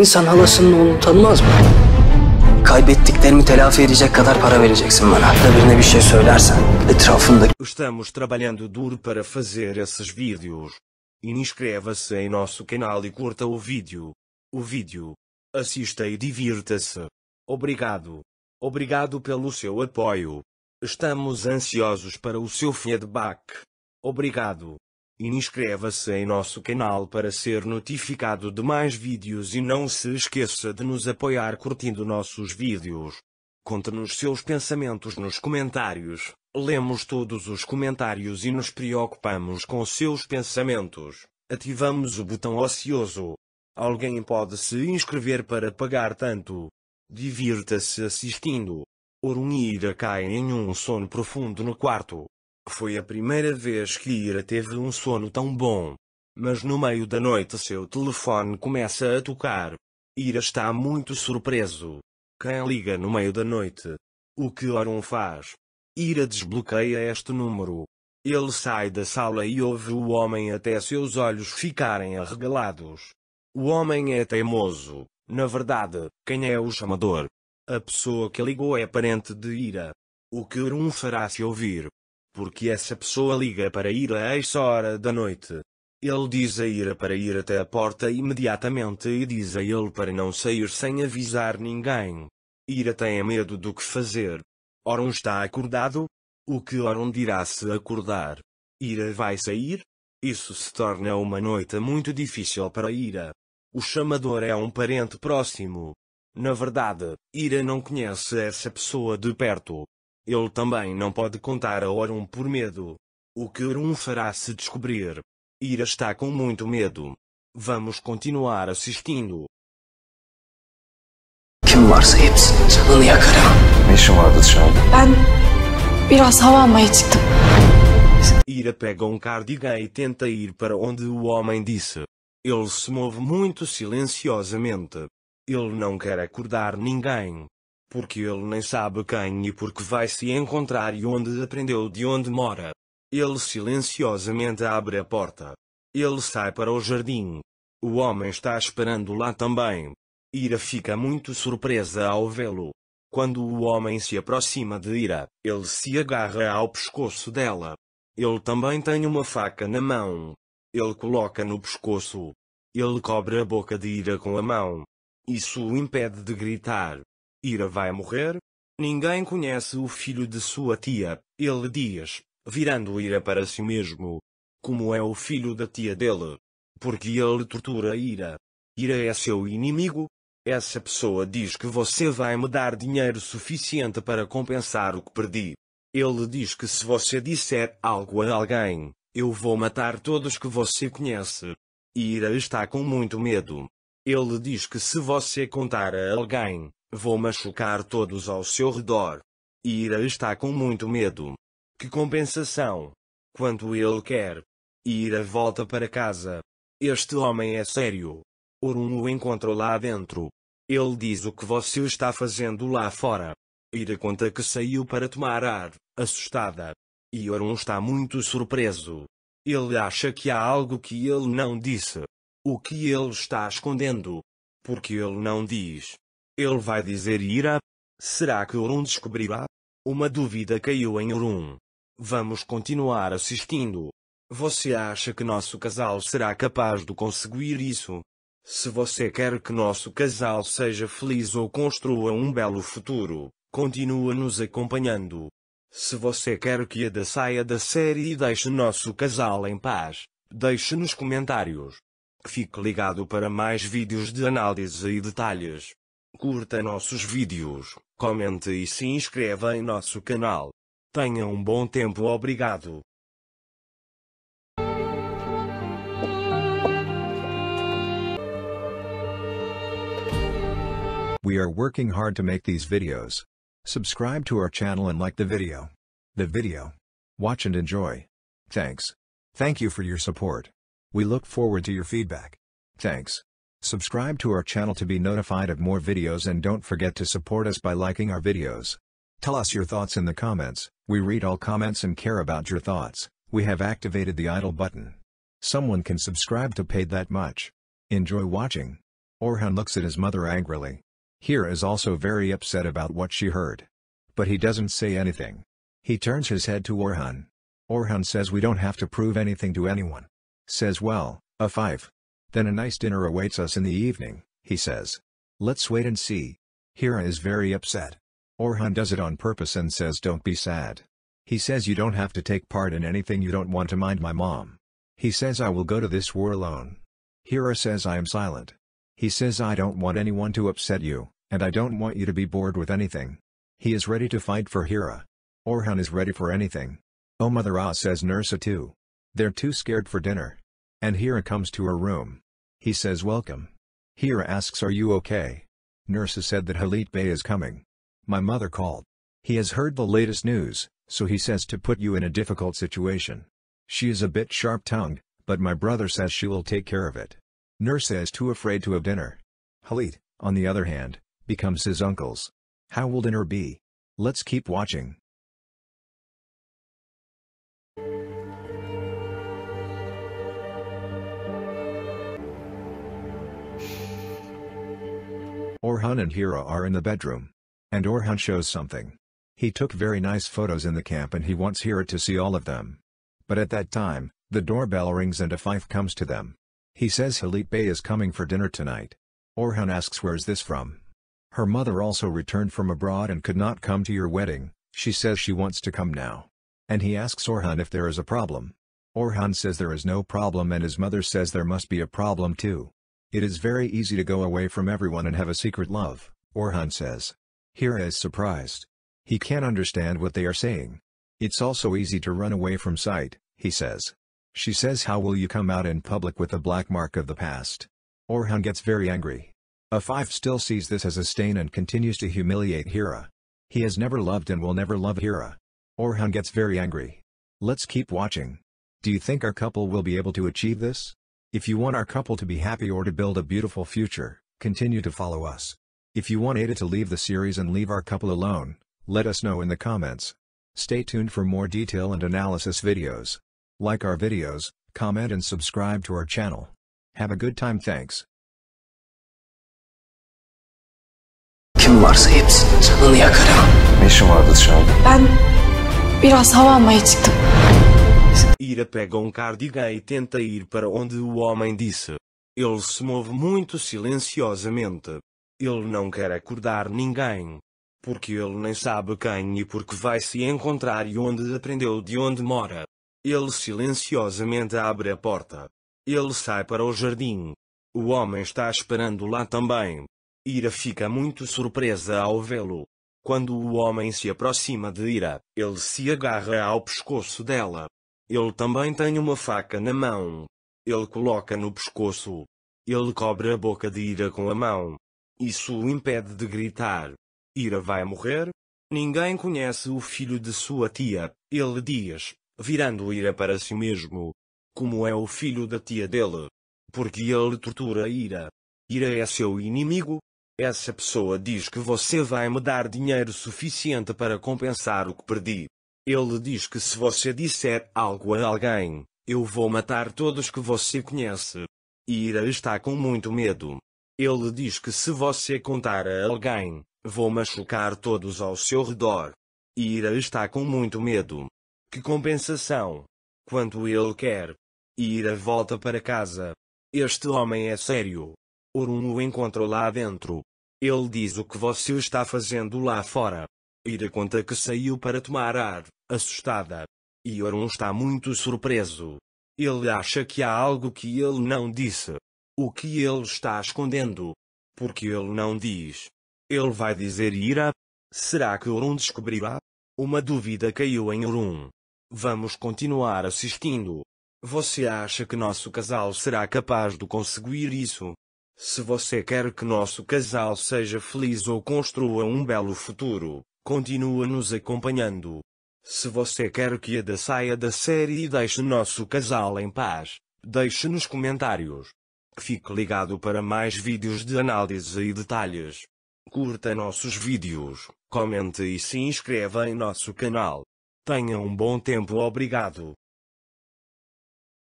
İnsan halasının oğlunu tanımaz mı? Kaybettiklerimi telafi edecek kadar para vereceksin bana. Hatta birine bir şey söylersen Estamos trabalhando duro para fazer esses vídeos. Inscreva-se em nosso canal e curta o vídeo. O vídeo. Assista e divirta-se. Obrigado. Obrigado pelo seu apoio. Estamos ansiosos para o seu feedback. Obrigado. Inscreva-se em nosso canal para ser notificado de mais vídeos e não se esqueça de nos apoiar curtindo nossos vídeos. Conte-nos seus pensamentos nos comentários. Lemos todos os comentários e nos preocupamos com seus pensamentos. Ativamos o botão ocioso. Alguém pode se inscrever para pagar tanto. Divirta-se assistindo. Orunira cai em um sono profundo no quarto. Foi a primeira vez que Ira teve um sono tão bom. Mas no meio da noite seu telefone começa a tocar. Ira está muito surpreso. Quem liga no meio da noite? O que Oron faz? Ira desbloqueia este número. Ele sai da sala e ouve o homem até seus olhos ficarem arregalados. O homem é teimoso. Na verdade, quem é o chamador? A pessoa que ligou é parente de Ira. O que Orun fará se ouvir? Porque essa pessoa liga para ir a essa hora da noite. Ele diz a Ira para ir até a porta imediatamente e diz a ele para não sair sem avisar ninguém. Ira tem é medo do que fazer. Oron está acordado? O que Oron dirá se acordar? Ira vai sair? Isso se torna uma noite muito difícil para Ira. O chamador é um parente próximo. Na verdade, Ira não conhece essa pessoa de perto. Ele também não pode contar a Orun por medo. O que Orun fará se descobrir? Ira está com muito medo. Vamos continuar assistindo. Ben Ira pega um cardigan e tenta ir para onde o homem disse. Ele se move muito silenciosamente. Ele não quer acordar ninguém porque ele nem sabe quem e por que vai se encontrar e onde aprendeu de onde mora. Ele silenciosamente abre a porta. Ele sai para o jardim. O homem está esperando lá também. Ira fica muito surpresa ao vê-lo. Quando o homem se aproxima de Ira, ele se agarra ao pescoço dela. Ele também tem uma faca na mão. Ele coloca no pescoço. Ele cobre a boca de Ira com a mão. Isso o impede de gritar. Ira vai morrer? Ninguém conhece o filho de sua tia, ele diz, virando Ira para si mesmo. Como é o filho da tia dele? Porque ele tortura Ira. Ira é seu inimigo? Essa pessoa diz que você vai me dar dinheiro suficiente para compensar o que perdi. Ele diz que se você disser algo a alguém, eu vou matar todos que você conhece. Ira está com muito medo. Ele diz que se você contar a alguém, Vou machucar todos ao seu redor. Ira está com muito medo. Que compensação! Quanto ele quer! Ira volta para casa. Este homem é sério. Orun o encontra lá dentro. Ele diz o que você está fazendo lá fora. Ira conta que saiu para tomar ar, assustada. E Orun está muito surpreso. Ele acha que há algo que ele não disse. O que ele está escondendo? Porque ele não diz. Ele vai dizer irá? Será que Urum descobrirá? Uma dúvida caiu em Urum. Vamos continuar assistindo. Você acha que nosso casal será capaz de conseguir isso? Se você quer que nosso casal seja feliz ou construa um belo futuro, continua nos acompanhando. Se você quer que Ada saia da série e deixe nosso casal em paz, deixe nos comentários. Fique ligado para mais vídeos de análise e detalhes. Curta nossos vídeos, comente e se inscreva em nosso canal. Tenha um bom tempo, obrigado. We are working hard to make these videos. Subscribe to our channel and like the video. The video. Watch and enjoy. Thanks. Thank you for your support. We look forward to your feedback. Thanks. Subscribe to our channel to be notified of more videos and don't forget to support us by liking our videos. Tell us your thoughts in the comments, we read all comments and care about your thoughts, we have activated the idle button. Someone can subscribe to paid that much. Enjoy watching. Orhan looks at his mother angrily. Hira is also very upset about what she heard. But he doesn't say anything. He turns his head to Orhan. Orhan says we don't have to prove anything to anyone. Says well, a five. Then a nice dinner awaits us in the evening, he says. Let's wait and see. Hira is very upset. Orhan does it on purpose and says don't be sad. He says you don't have to take part in anything you don't want to mind my mom. He says I will go to this war alone. Hira says I am silent. He says I don't want anyone to upset you, and I don't want you to be bored with anything. He is ready to fight for Hira. Orhan is ready for anything. Oh Mother Ah says Nursa too. They're too scared for dinner. And Hira comes to her room. He says welcome. Hira asks are you okay? Nurses said that Halit Bey is coming. My mother called. He has heard the latest news, so he says to put you in a difficult situation. She is a bit sharp-tongued, but my brother says she will take care of it. Nurse is too afraid to have dinner. Halit, on the other hand, becomes his uncle's. How will dinner be? Let's keep watching. Orhan and Hira are in the bedroom. And Orhan shows something. He took very nice photos in the camp and he wants Hira to see all of them. But at that time, the doorbell rings and a fife comes to them. He says Halit Bey is coming for dinner tonight. Orhan asks where's this from. Her mother also returned from abroad and could not come to your wedding, she says she wants to come now. And he asks Orhan if there is a problem. Orhan says there is no problem and his mother says there must be a problem too. It is very easy to go away from everyone and have a secret love, Orhan says. Hira is surprised. He can't understand what they are saying. It's also easy to run away from sight, he says. She says how will you come out in public with a black mark of the past? Orhan gets very angry. Afif still sees this as a stain and continues to humiliate Hira. He has never loved and will never love Hira. Orhan gets very angry. Let's keep watching. Do you think our couple will be able to achieve this? If you want our couple to be happy or to build a beautiful future, continue to follow us. If you want Ada to leave the series and leave our couple alone, let us know in the comments. Stay tuned for more detail and analysis videos. Like our videos, comment and subscribe to our channel. Have a good time thanks. Kim varsa hepsinin canını yakarım. Ne işin vardı dışarıda? Ben biraz hava almaya çıktım. Ira pega um cardigan e tenta ir para onde o homem disse. Ele se move muito silenciosamente. Ele não quer acordar ninguém. Porque ele nem sabe quem e porque vai se encontrar e onde aprendeu de onde mora. Ele silenciosamente abre a porta. Ele sai para o jardim. O homem está esperando lá também. Ira fica muito surpresa ao vê-lo. Quando o homem se aproxima de Ira, ele se agarra ao pescoço dela. Ele também tem uma faca na mão. Ele coloca no pescoço. Ele cobre a boca de Ira com a mão. Isso o impede de gritar. Ira vai morrer? Ninguém conhece o filho de sua tia, ele diz, virando Ira para si mesmo. Como é o filho da tia dele? Porque ele tortura Ira. Ira é seu inimigo? Essa pessoa diz que você vai me dar dinheiro suficiente para compensar o que perdi. Ele diz que se você disser algo a alguém, eu vou matar todos que você conhece. Ira está com muito medo. Ele diz que se você contar a alguém, vou machucar todos ao seu redor. Ira está com muito medo. Que compensação! Quanto ele quer! Ira volta para casa. Este homem é sério. Orun o encontra lá dentro. Ele diz o que você está fazendo lá fora. Ira conta que saiu para tomar ar, assustada. E Ioron está muito surpreso. Ele acha que há algo que ele não disse. O que ele está escondendo? Porque ele não diz. Ele vai dizer Ira? Será que Orun descobrirá? Uma dúvida caiu em Orun. Vamos continuar assistindo. Você acha que nosso casal será capaz de conseguir isso? Se você quer que nosso casal seja feliz ou construa um belo futuro, Continua nos acompanhando. Se você quer que da saia da série e deixe nosso casal em paz, deixe nos comentários. Fique ligado para mais vídeos de análise e detalhes. Curta nossos vídeos, comente e se inscreva em nosso canal. Tenha um bom tempo obrigado.